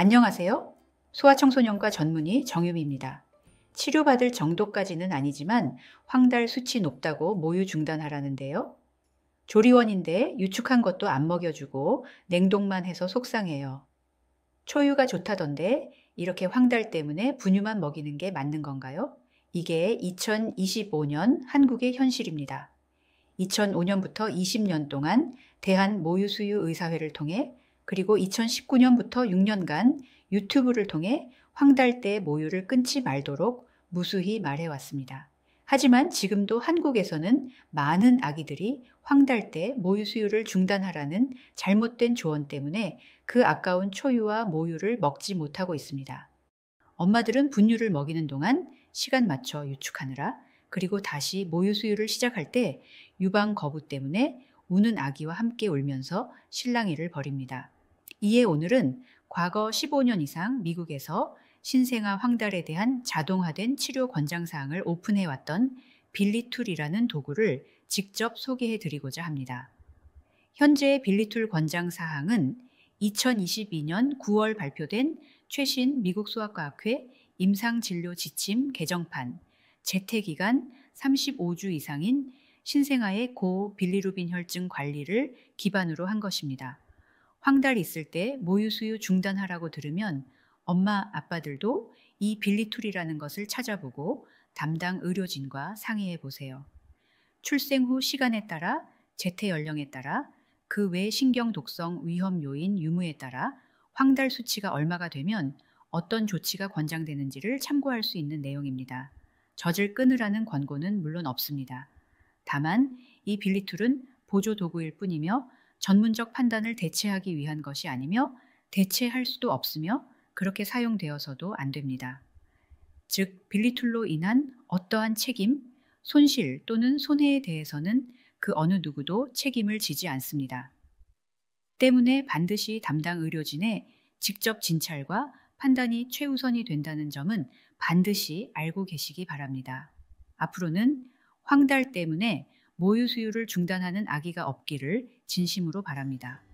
안녕하세요. 소아청소년과 전문의 정유미입니다. 치료받을 정도까지는 아니지만 황달 수치 높다고 모유 중단하라는데요. 조리원인데 유축한 것도 안 먹여주고 냉동만 해서 속상해요. 초유가 좋다던데 이렇게 황달 때문에 분유만 먹이는 게 맞는 건가요? 이게 2025년 한국의 현실입니다. 2005년부터 20년 동안 대한모유수유의사회를 통해 그리고 2019년부터 6년간 유튜브를 통해 황달대의 모유를 끊지 말도록 무수히 말해왔습니다. 하지만 지금도 한국에서는 많은 아기들이 황달대 모유 수유를 중단하라는 잘못된 조언 때문에 그 아까운 초유와 모유를 먹지 못하고 있습니다. 엄마들은 분유를 먹이는 동안 시간 맞춰 유축하느라 그리고 다시 모유 수유를 시작할 때 유방 거부 때문에 우는 아기와 함께 울면서 실랑이를 벌입니다. 이에 오늘은 과거 15년 이상 미국에서 신생아 황달에 대한 자동화된 치료 권장 사항을 오픈해 왔던 빌리툴이라는 도구를 직접 소개해 드리고자 합니다. 현재 빌리툴 권장 사항은 2022년 9월 발표된 최신 미국 소아과학회 임상진료 지침 개정판 재택기간 35주 이상인 신생아의 고 빌리루빈 혈증 관리를 기반으로 한 것입니다. 황달 있을 때 모유 수유 중단하라고 들으면 엄마 아빠들도 이 빌리툴이라는 것을 찾아보고 담당 의료진과 상의해 보세요. 출생 후 시간에 따라 재태 연령에 따라 그 외 신경 독성 위험 요인 유무에 따라 황달 수치가 얼마가 되면 어떤 조치가 권장되는지를 참고할 수 있는 내용입니다. 젖을 끊으라는 권고는 물론 없습니다. 다만 이 빌리툴은 보조 도구일 뿐이며 전문적 판단을 대체하기 위한 것이 아니며 대체할 수도 없으며 그렇게 사용되어서도 안 됩니다. 즉, 빌리툴로 인한 어떠한 책임, 손실 또는 손해에 대해서는 그 어느 누구도 책임을 지지 않습니다. 때문에 반드시 담당 의료진의 직접 진찰과 판단이 최우선이 된다는 점은 반드시 알고 계시기 바랍니다. 앞으로는 황달 때문에 모유 수유를 중단하는 아기가 없기를 진심으로 바랍니다.